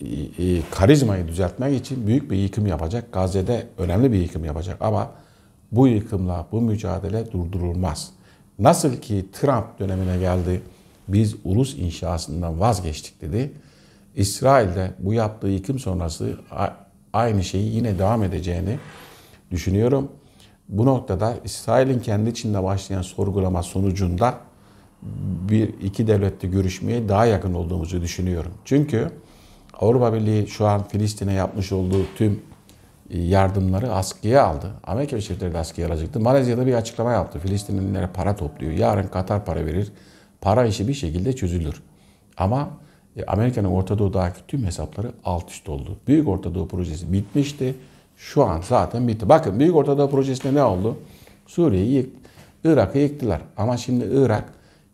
e, e, karizmayı düzeltmek için büyük bir yıkım yapacak. Gazze'de önemli bir yıkım yapacak ama bu yıkımla bu mücadele durdurulmaz. Nasıl ki Trump dönemine geldi, biz ulus inşasından vazgeçtik dedi. İsrail de bu yaptığı yıkım sonrası aynı şeyi yine devam edeceğini düşünüyorum. Bu noktada İsrail'in kendi içinde başlayan sorgulama sonucunda bir iki devlette görüşmeye daha yakın olduğumuzu düşünüyorum. Çünkü Avrupa Birliği şu an Filistin'e yapmış olduğu tüm yardımları askıya aldı. Amerika Birleşik Devletleri de askıya alacaktı. Malezya'da bir açıklama yaptı. Filistinlilere para topluyor. Yarın Katar para verir. Para işi bir şekilde çözülür. Ama e, Amerika'nın Orta Doğu'daki tüm hesapları alt üst oldu. Büyük Orta Doğu projesi bitmişti. Şu an zaten bitti. Bakın Büyük Orta Doğu projesinde ne oldu? Suriye'yi yıktı. Irak'ı yıktılar. Ama şimdi Irak,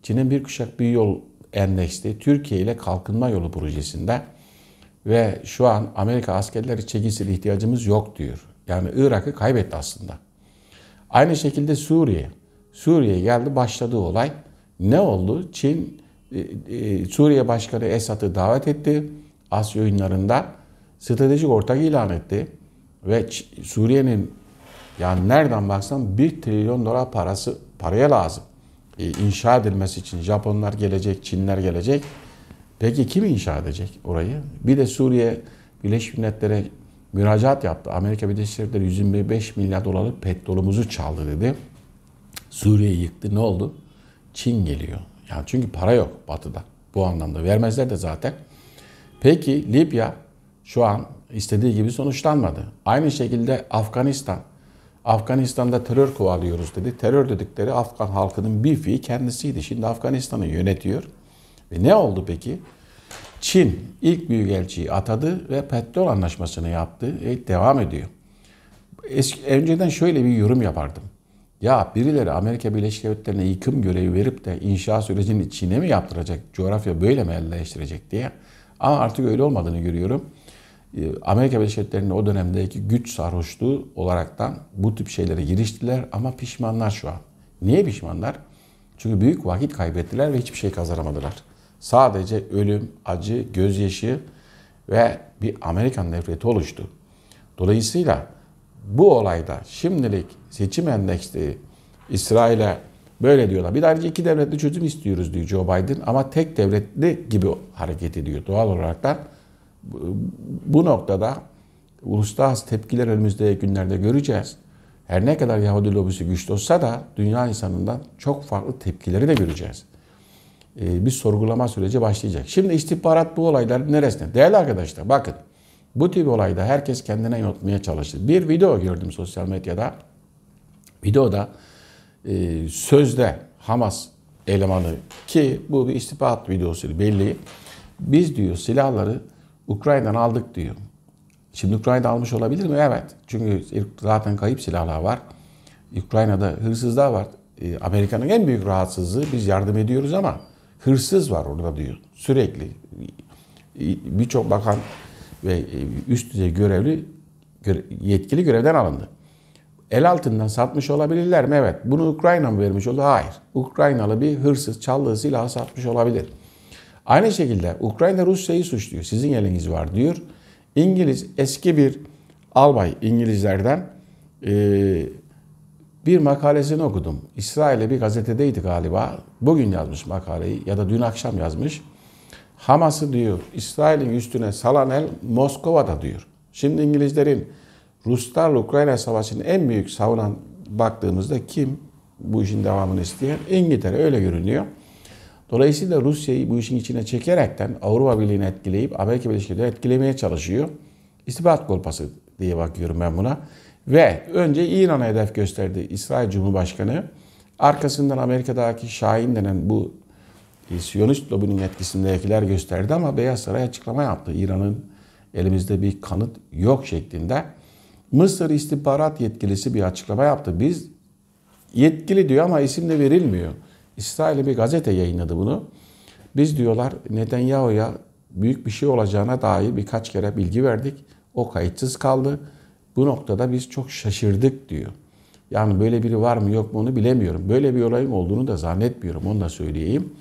Çin'in bir kuşak bir yol endeksli Türkiye ile kalkınma yolu projesinde ve şu an Amerika askerleri çekilsin ihtiyacımız yok diyor. Yani Irak'ı kaybetti aslında. Aynı şekilde Suriye. Suriye geldi başladı olay. Ne oldu? Çin e, e, Suriye Başkanı Esad'ı davet etti. Asya oyunlarında stratejik ortak ilan etti. Ve Suriye'nin yani nereden baksan 1 trilyon dolar parası paraya lazım. E, inşa edilmesi için Japonlar gelecek, Çinler gelecek. Peki kim inşa edecek orayı? Bir de Suriye Birleşmiş Milletler'e müracaat yaptı. Amerika Birleşik Devletleri 125 milyar dolarlık petrolümüzü çaldı dedi. Suriye'yi yıktı. Ne oldu? Çin geliyor. Yani çünkü para yok batıda. Bu anlamda vermezler de zaten. Peki Libya şu an istediği gibi sonuçlanmadı. Aynı şekilde Afganistan. Afganistan'da terör kovalıyoruz dedi. Terör dedikleri Afgan halkının bir fiili kendisiydi. Şimdi Afganistan'ı yönetiyor. Ve ne oldu peki? Çin ilk büyükelçiyi atadı ve petrol anlaşmasını yaptı. ve devam ediyor. Eski, önceden şöyle bir yorum yapardım. Ya birileri Amerika Birleşik Devletleri'ne yıkım görevi verip de inşa sürecini Çin'e mi yaptıracak, coğrafya böyle mi elleştirecek diye. Ama artık öyle olmadığını görüyorum. E, Amerika Birleşik Devletleri'nin o dönemdeki güç sarhoşluğu olaraktan bu tip şeylere giriştiler ama pişmanlar şu an. Niye pişmanlar? Çünkü büyük vakit kaybettiler ve hiçbir şey kazanamadılar. Sadece ölüm, acı, gözyaşı ve bir Amerikan nefreti oluştu. Dolayısıyla bu olayda şimdilik seçim endeksli İsrail'e böyle diyorlar. Bir de ayrıca iki devletli çözüm istiyoruz diyor Joe Biden ama tek devletli gibi hareket ediyor. Doğal olarak da bu noktada uluslararası tepkiler önümüzdeki günlerde göreceğiz. Her ne kadar Yahudi lobisi güçlü olsa da dünya insanından çok farklı tepkileri de göreceğiz. E, bir sorgulama süreci başlayacak. Şimdi istihbarat bu olaylar neresinde? Değerli arkadaşlar bakın bu tip olayda herkes kendine yanıtmaya çalıştı. Bir video gördüm sosyal medyada. Videoda e, sözde Hamas elemanı ki bu bir istihbarat videosu belli. Biz diyor silahları Ukrayna'dan aldık diyor. Şimdi Ukrayna almış olabilir mi? Evet. Çünkü zaten kayıp silahlar var. Ukrayna'da hırsızlar var. E, Amerika'nın en büyük rahatsızlığı biz yardım ediyoruz ama hırsız var orada diyor. Sürekli e, birçok bakan ve e, üst düzey görevli yetkili görevden alındı. El altından satmış olabilirler mi? Evet. Bunu Ukrayna mı vermiş oldu? Hayır. Ukraynalı bir hırsız çaldığı silahı satmış olabilir. Aynı şekilde Ukrayna Rusya'yı suçluyor. Sizin eliniz var diyor. İngiliz eski bir albay İngilizlerden e, bir makalesini okudum. İsrail'e bir gazetedeydi galiba. Bugün yazmış makaleyi ya da dün akşam yazmış. Hamas'ı diyor İsrail'in üstüne salan el Moskova'da diyor. Şimdi İngilizlerin Ruslarla Ukrayna Savaşı'nın en büyük savunan baktığımızda kim bu işin devamını isteyen? İngiltere öyle görünüyor. Dolayısıyla Rusya'yı bu işin içine çekerekten Avrupa Birliği'ni etkileyip Amerika Birleşik Devletleri etkilemeye çalışıyor. İstihbarat kolpası diye bakıyorum ben buna. Ve önce İran'a hedef gösterdi İsrail Cumhurbaşkanı. Arkasından Amerika'daki Şahin denen bu e, Siyonist lobinin etkisindekiler gösterdi ama Beyaz Saray açıklama yaptı. İran'ın elimizde bir kanıt yok şeklinde. Mısır istihbarat yetkilisi bir açıklama yaptı. Biz yetkili diyor ama isim de verilmiyor. İsrail'e bir gazete yayınladı bunu. Biz diyorlar neden Netanyahu'ya büyük bir şey olacağına dair birkaç kere bilgi verdik. O kayıtsız kaldı. Bu noktada biz çok şaşırdık diyor. Yani böyle biri var mı yok mu onu bilemiyorum. Böyle bir olayın olduğunu da zannetmiyorum onu da söyleyeyim.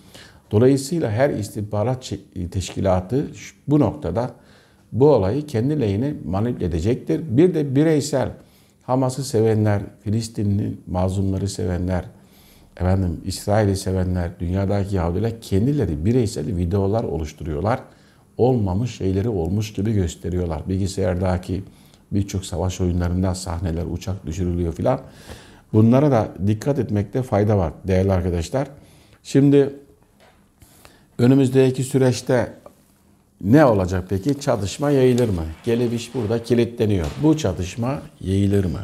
Dolayısıyla her istihbarat teşkilatı bu noktada bu olayı kendi lehine manipüle edecektir. Bir de bireysel Hamas'ı sevenler, Filistinli mazlumları sevenler, efendim İsrail'i sevenler, dünyadaki Yahudiler kendileri bireysel videolar oluşturuyorlar. Olmamış şeyleri olmuş gibi gösteriyorlar. Bilgisayardaki birçok savaş oyunlarında sahneler, uçak düşürülüyor filan. Bunlara da dikkat etmekte fayda var değerli arkadaşlar. Şimdi önümüzdeki süreçte ne olacak peki? Çatışma yayılır mı? Gelebiş burada kilitleniyor. Bu çatışma yayılır mı?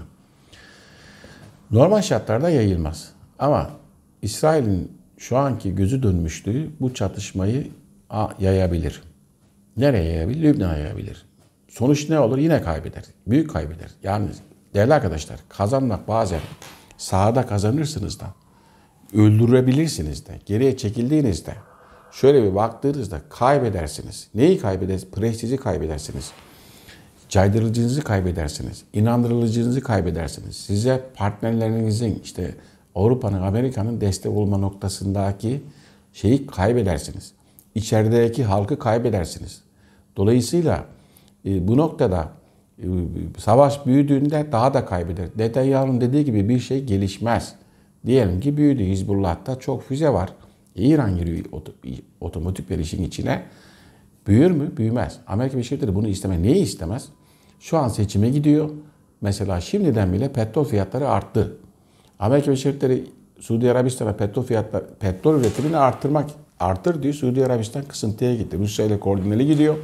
Normal şartlarda yayılmaz. Ama İsrail'in şu anki gözü dönmüşlüğü bu çatışmayı yayabilir. Nereye yayabilir? Lübnan'a yayabilir. Sonuç ne olur? Yine kaybeder. Büyük kaybeder. Yani değerli arkadaşlar kazanmak bazen sahada kazanırsınız da öldürebilirsiniz de geriye çekildiğinizde şöyle bir baktığınızda kaybedersiniz. Neyi kaybedersiniz? Prestiji kaybedersiniz. Caydırıcınızı kaybedersiniz. İnandırıcınızı kaybedersiniz. Size partnerlerinizin işte Avrupa'nın, Amerika'nın destek olma noktasındaki şeyi kaybedersiniz. İçerideki halkı kaybedersiniz. Dolayısıyla e, bu noktada e, savaş büyüdüğünde daha da kaybeder. Netanyahu'nun dediği gibi bir şey gelişmez. Diyelim ki büyüdü. Hizbullah'ta çok füze var. İran giriyor otomatik bir işin içine. Büyür mü? Büyümez. Amerika Birleşik bunu istemez. Niye istemez? Şu an seçime gidiyor. Mesela şimdiden bile petrol fiyatları arttı. Amerika Birleşik Devletleri Suudi Arabistan'a petrol fiyatları, petrol üretimini arttırmak artır diyor. Suudi Arabistan kısıntıya gitti. Rusya ile koordineli gidiyor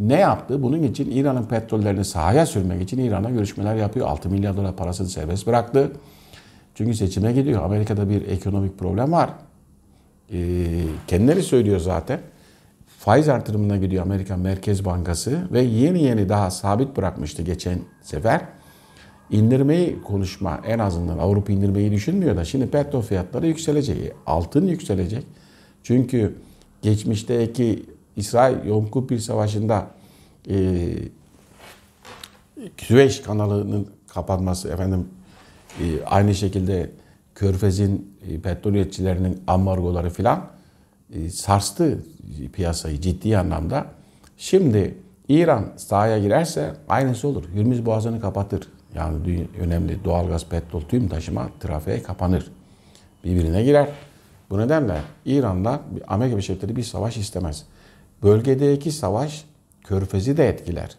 ne yaptı? Bunun için İran'ın petrollerini sahaya sürmek için İran'a görüşmeler yapıyor. 6 milyar dolar parasını serbest bıraktı. Çünkü seçime gidiyor. Amerika'da bir ekonomik problem var. Ee, kendileri söylüyor zaten. Faiz artırımına gidiyor Amerika Merkez Bankası ve yeni yeni daha sabit bırakmıştı geçen sefer. İndirmeyi konuşma en azından Avrupa indirmeyi düşünmüyor da şimdi petrol fiyatları yükselecek. E, altın yükselecek. Çünkü geçmişteki İsrail Yom Kippur Savaşı'nda e, Süveyş kanalının kapanması efendim e, aynı şekilde Körfez'in e, petroliyetçilerinin ambargoları filan e, sarstı piyasayı ciddi anlamda. Şimdi İran sahaya girerse aynısı olur. Hürmüz boğazını kapatır. Yani önemli doğalgaz, petrol, tüm taşıma trafiğe kapanır. Birbirine girer. Bu nedenle İran'la Amerika Birleşik Devletleri bir savaş istemez bölgedeki savaş körfezi de etkiler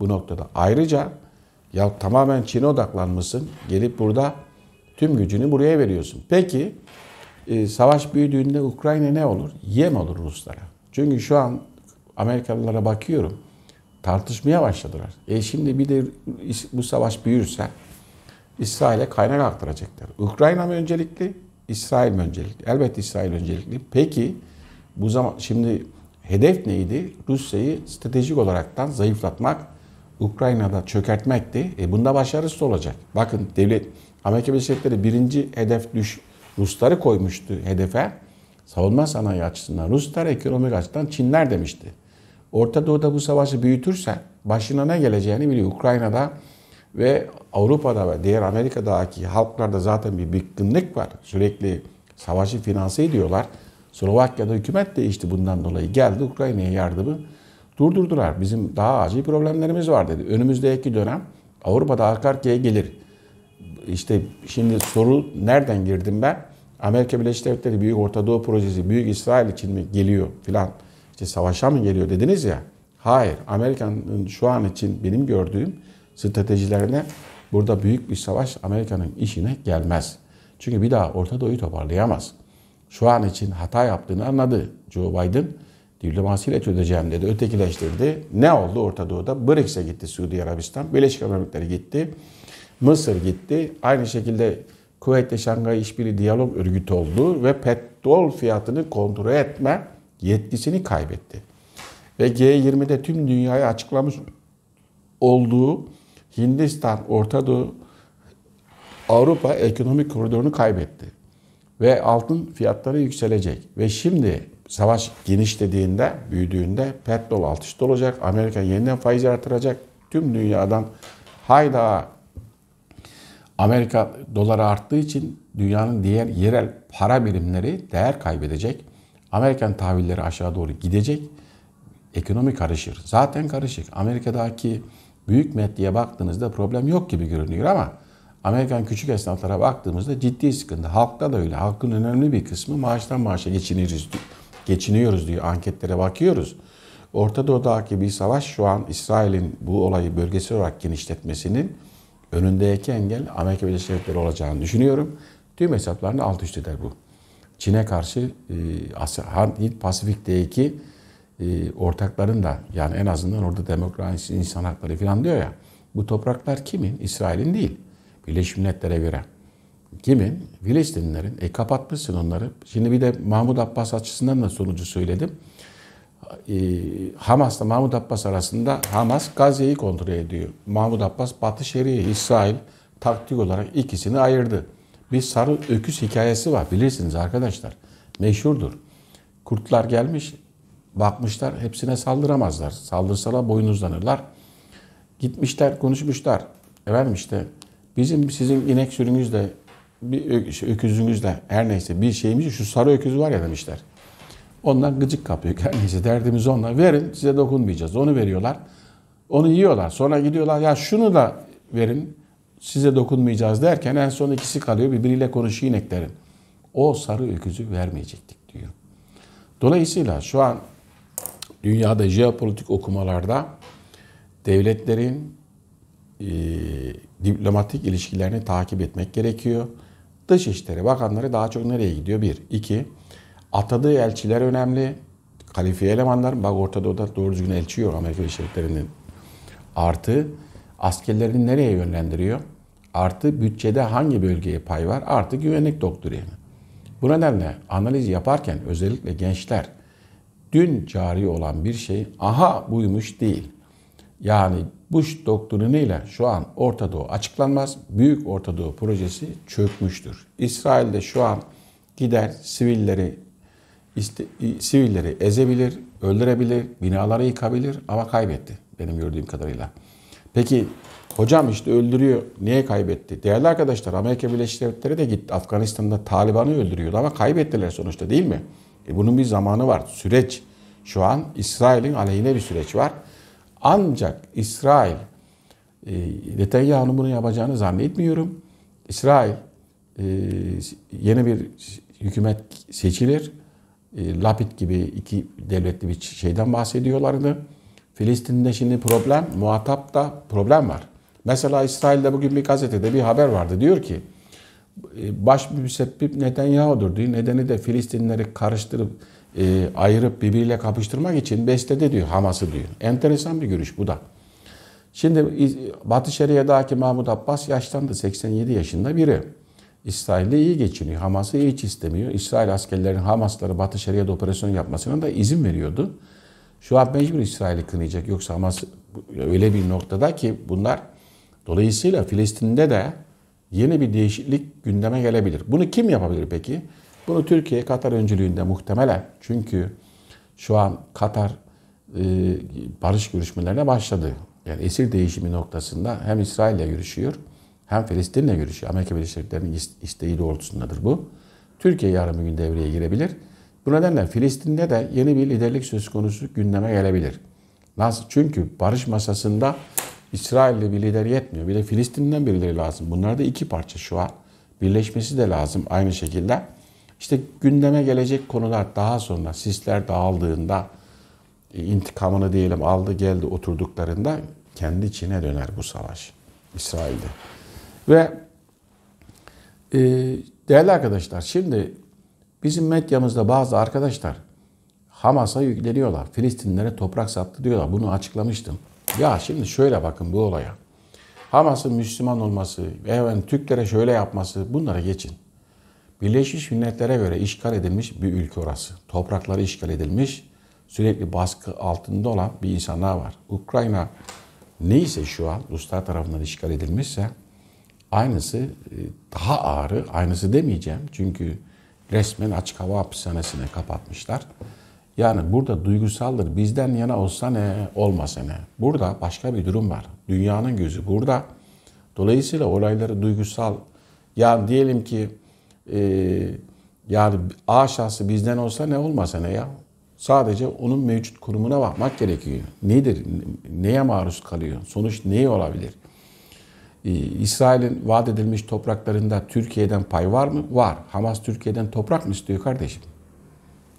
bu noktada. Ayrıca ya tamamen Çin'e odaklanmışsın. Gelip burada tüm gücünü buraya veriyorsun. Peki e, savaş büyüdüğünde Ukrayna ne olur? Yem olur Ruslara. Çünkü şu an Amerikalılara bakıyorum. Tartışmaya başladılar. E şimdi bir de bu savaş büyürse İsrail'e kaynak aktaracaklar. Ukrayna mı öncelikli? İsrail mi öncelikli? Elbette İsrail öncelikli. Peki bu zaman şimdi Hedef neydi? Rusya'yı stratejik olaraktan zayıflatmak, Ukrayna'da çökertmekti. E bunda başarısız olacak. Bakın devlet Amerika Birleşik Devletleri birinci hedef düş Rusları koymuştu hedefe. Savunma sanayi açısından Ruslar, ekonomik açıdan Çinler demişti. Orta Doğu'da bu savaşı büyütürse başına ne geleceğini biliyor. Ukrayna'da ve Avrupa'da ve diğer Amerika'daki halklarda zaten bir bıkkınlık var. Sürekli savaşı finanse ediyorlar. Slovakya'da hükümet değişti bundan dolayı. Geldi Ukrayna'ya yardımı durdurdular. Bizim daha acil problemlerimiz var dedi. Önümüzdeki dönem Avrupa'da arka gelir. İşte şimdi soru nereden girdim ben? Amerika Birleşik Devletleri Büyük Orta Doğu Projesi, Büyük İsrail için mi geliyor filan? İşte savaşa mı geliyor dediniz ya. Hayır, Amerika'nın şu an için benim gördüğüm stratejilerine burada büyük bir savaş Amerika'nın işine gelmez. Çünkü bir daha Orta Doğu'yu toparlayamaz şu an için hata yaptığını anladı Joe Biden. Diplomasiyle çözeceğim dedi, ötekileştirdi. Ne oldu Orta Doğu'da? BRICS'e gitti Suudi Arabistan, Birleşik Emirlikleri gitti, Mısır gitti. Aynı şekilde Kuveyt'le Şangay İşbirliği Diyalog Örgütü oldu ve petrol fiyatını kontrol etme yetkisini kaybetti. Ve G20'de tüm dünyaya açıklamış olduğu Hindistan, Orta Doğu, Avrupa ekonomik koridorunu kaybetti ve altın fiyatları yükselecek. Ve şimdi savaş genişlediğinde, büyüdüğünde petrol alt üst olacak. Amerika yeniden faiz artıracak. Tüm dünyadan hayda Amerika doları arttığı için dünyanın diğer yerel para birimleri değer kaybedecek. Amerikan tahvilleri aşağı doğru gidecek. Ekonomi karışır. Zaten karışık. Amerika'daki büyük metniye baktığınızda problem yok gibi görünüyor ama Amerikan küçük esnaflara baktığımızda ciddi sıkıntı. Halkta da öyle. Halkın önemli bir kısmı maaştan maaşa geçiniyoruz, geçiniyoruz diyor. Anketlere bakıyoruz. Orta Doğu'daki bir savaş şu an İsrail'in bu olayı bölgesel olarak genişletmesinin önündeki engel Amerika Birleşik Devletleri olacağını düşünüyorum. Tüm hesaplarını alt üst eder bu. Çin'e karşı e, Pasifik'teki e, ortakların da yani en azından orada demokrasi, insan hakları falan diyor ya bu topraklar kimin? İsrail'in değil. Birleşmiş Milletler'e göre. Kimin? Filistinlerin. E kapatmışsın onları. Şimdi bir de Mahmut Abbas açısından da sonucu söyledim. E, Hamas'la Mahmut Abbas arasında Hamas Gazze'yi kontrol ediyor. Mahmut Abbas Batı Şeria'yı, İsrail taktik olarak ikisini ayırdı. Bir sarı öküz hikayesi var bilirsiniz arkadaşlar. Meşhurdur. Kurtlar gelmiş, bakmışlar hepsine saldıramazlar. Saldırsalar boynuzlanırlar. Gitmişler konuşmuşlar. Efendim işte Bizim sizin inek sürünüzle, bir şey, öküzünüzle her neyse bir şeyimiz şu sarı öküzü var ya demişler. Ondan gıcık kapıyor. Her neyse derdimiz onlar. Verin size dokunmayacağız. Onu veriyorlar. Onu yiyorlar. Sonra gidiyorlar ya şunu da verin size dokunmayacağız derken en son ikisi kalıyor birbiriyle konuşuyor ineklerin. O sarı öküzü vermeyecektik diyor. Dolayısıyla şu an dünyada jeopolitik okumalarda devletlerin e, diplomatik ilişkilerini takip etmek gerekiyor. Dışişleri Bakanları daha çok nereye gidiyor? Bir. iki. Atadığı elçiler önemli. Kalifiye elemanlar. Bak Orta Doğu'da doğru düzgün elçi yok Amerika Birleşik Devletleri'nin. Artı askerlerini nereye yönlendiriyor? Artı bütçede hangi bölgeye pay var? Artı güvenlik doktrini. Bu nedenle analiz yaparken özellikle gençler dün cari olan bir şey aha buymuş değil. Yani Bush doktrinuyla şu an Orta Doğu açıklanmaz. Büyük Orta Doğu projesi çökmüştür. İsrail de şu an gider sivilleri iste, sivilleri ezebilir, öldürebilir, binaları yıkabilir ama kaybetti benim gördüğüm kadarıyla. Peki hocam işte öldürüyor niye kaybetti? Değerli arkadaşlar Amerika Birleşik Devletleri de gitti Afganistan'da Taliban'ı öldürüyordu ama kaybettiler sonuçta değil mi? E bunun bir zamanı var. Süreç şu an İsrail'in aleyhine bir süreç var. Ancak İsrail, e, Netanyahu'nun bunu yapacağını zannetmiyorum. İsrail e, yeni bir hükümet seçilir. E, Lapid gibi iki devletli bir şeyden bahsediyorlardı. Filistin'de şimdi problem, muhatapta problem var. Mesela İsrail'de bugün bir gazetede bir haber vardı. Diyor ki e, baş müsebbip Netanyahu'dur diyor. Nedeni de Filistinleri karıştırıp e, ayırıp birbiriyle kapıştırmak için besledi diyor Hamas'ı diyor. Enteresan bir görüş bu da. Şimdi Batı Şeria'daki Mahmut Abbas yaşlandı. 87 yaşında biri. İsrail'de iyi geçiniyor. Hamas'ı hiç istemiyor. İsrail askerlerinin Hamas'ları Batı Şeria'da operasyon yapmasına da izin veriyordu. Şu an mecbur İsrail'i kınayacak. Yoksa Hamas öyle bir noktada ki bunlar dolayısıyla Filistin'de de yeni bir değişiklik gündeme gelebilir. Bunu kim yapabilir peki? Bunu Türkiye Katar öncülüğünde muhtemelen çünkü şu an Katar e, barış görüşmelerine başladı. Yani esir değişimi noktasında hem İsrail'le görüşüyor hem Filistin'le görüşüyor. Amerika Birleşik Devletleri'nin isteği doğrultusundadır bu. Türkiye yarın bir gün devreye girebilir. Bu nedenle Filistin'de de yeni bir liderlik söz konusu gündeme gelebilir. Nasıl? Çünkü barış masasında İsrail'li bir lider yetmiyor. Bir de Filistin'den birileri lazım. Bunlar da iki parça şu an. Birleşmesi de lazım aynı şekilde. İşte gündeme gelecek konular daha sonra sisler dağıldığında e, intikamını diyelim aldı geldi oturduklarında kendi içine döner bu savaş İsrail'de. Ve e, değerli arkadaşlar şimdi bizim medyamızda bazı arkadaşlar Hamas'a yükleniyorlar. Filistinlere toprak sattı diyorlar. Bunu açıklamıştım. Ya şimdi şöyle bakın bu olaya. Hamas'ın Müslüman olması, evet Türklere şöyle yapması bunlara geçin. Birleşmiş Milletler'e göre işgal edilmiş bir ülke orası. Toprakları işgal edilmiş, sürekli baskı altında olan bir insanlığa var. Ukrayna neyse şu an Ruslar tarafından işgal edilmişse aynısı e, daha ağırı, aynısı demeyeceğim. Çünkü resmen açık hava hapishanesine kapatmışlar. Yani burada duygusaldır. Bizden yana olsa ne, olmasa ne. Burada başka bir durum var. Dünyanın gözü burada. Dolayısıyla olayları duygusal. Yani diyelim ki e, yani A şahsı bizden olsa ne olmasa ne ya? Sadece onun mevcut kurumuna bakmak gerekiyor. Nedir? Neye maruz kalıyor? Sonuç neyi olabilir? Ee, İsrail'in vaat edilmiş topraklarında Türkiye'den pay var mı? Var. Hamas Türkiye'den toprak mı istiyor kardeşim?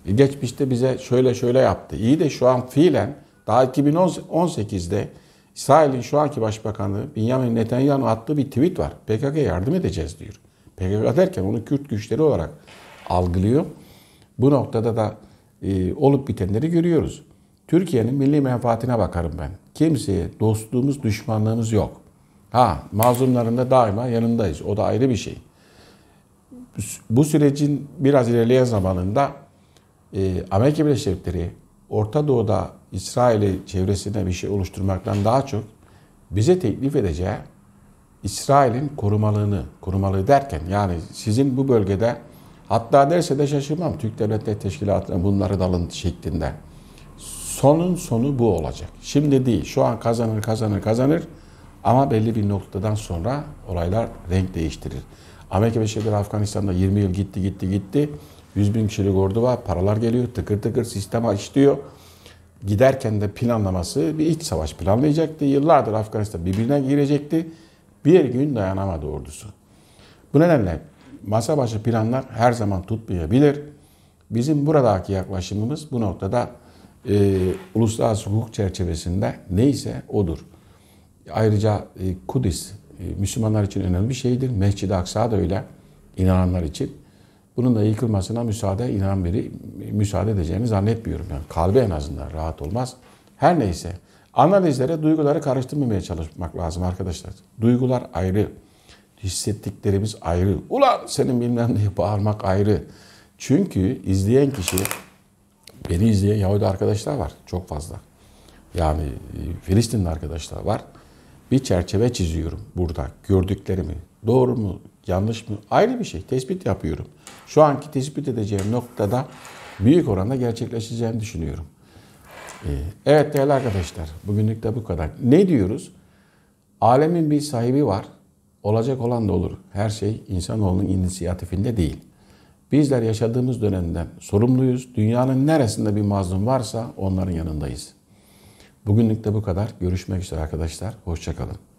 E, geçmişte bize şöyle şöyle yaptı. İyi de şu an fiilen daha 2018'de İsrail'in şu anki başbakanı Benjamin Netanyahu attığı bir tweet var. PKK'ya yardım edeceğiz diyor. PKK derken onu Kürt güçleri olarak algılıyor. Bu noktada da e, olup bitenleri görüyoruz. Türkiye'nin milli menfaatine bakarım ben. Kimseye dostluğumuz, düşmanlığımız yok. Ha, mazlumlarında daima yanındayız. O da ayrı bir şey. Bu sürecin biraz ilerleyen zamanında e, Amerika Birleşik Devletleri Orta Doğu'da İsrail'i çevresinde bir şey oluşturmaktan daha çok bize teklif edeceği İsrail'in korumalığını, korumalığı derken yani sizin bu bölgede hatta derse de şaşırmam Türk Devletleri Teşkilatı'na bunları dalın şeklinde. Sonun sonu bu olacak. Şimdi değil. Şu an kazanır kazanır kazanır ama belli bir noktadan sonra olaylar renk değiştirir. Amerika Birleşik Devletleri Afganistan'da 20 yıl gitti gitti gitti. 100 bin kişilik ordu var. Paralar geliyor. Tıkır tıkır sistem işliyor giderken de planlaması bir iç savaş planlayacaktı. Yıllardır Afganistan birbirine girecekti. Bir gün dayanamadı ordusu. Bu nedenle masa başı planlar her zaman tutmayabilir. Bizim buradaki yaklaşımımız bu noktada e, uluslararası hukuk çerçevesinde neyse odur. Ayrıca e, Kudüs e, Müslümanlar için önemli bir şeydir. Mescid-i Aksa da öyle inananlar için. Bunun da yıkılmasına müsaade inan biri müsaade edeceğini zannetmiyorum. Yani kalbi en azından rahat olmaz. Her neyse Analizlere duyguları karıştırmamaya çalışmak lazım arkadaşlar. Duygular ayrı. Hissettiklerimiz ayrı. Ulan senin bilmem diye bağırmak ayrı. Çünkü izleyen kişi, beni izleyen Yahudi arkadaşlar var çok fazla. Yani e, Filistinli arkadaşlar var. Bir çerçeve çiziyorum burada gördüklerimi. Doğru mu, yanlış mı? Ayrı bir şey. Tespit yapıyorum. Şu anki tespit edeceğim noktada büyük oranda gerçekleşeceğini düşünüyorum. Ee, evet değerli arkadaşlar, bugünlük de bu kadar. Ne diyoruz? Alemin bir sahibi var. Olacak olan da olur. Her şey insanoğlunun inisiyatifinde değil. Bizler yaşadığımız dönemden sorumluyuz. Dünyanın neresinde bir mazlum varsa onların yanındayız. Bugünlük de bu kadar. Görüşmek üzere arkadaşlar. Hoşçakalın.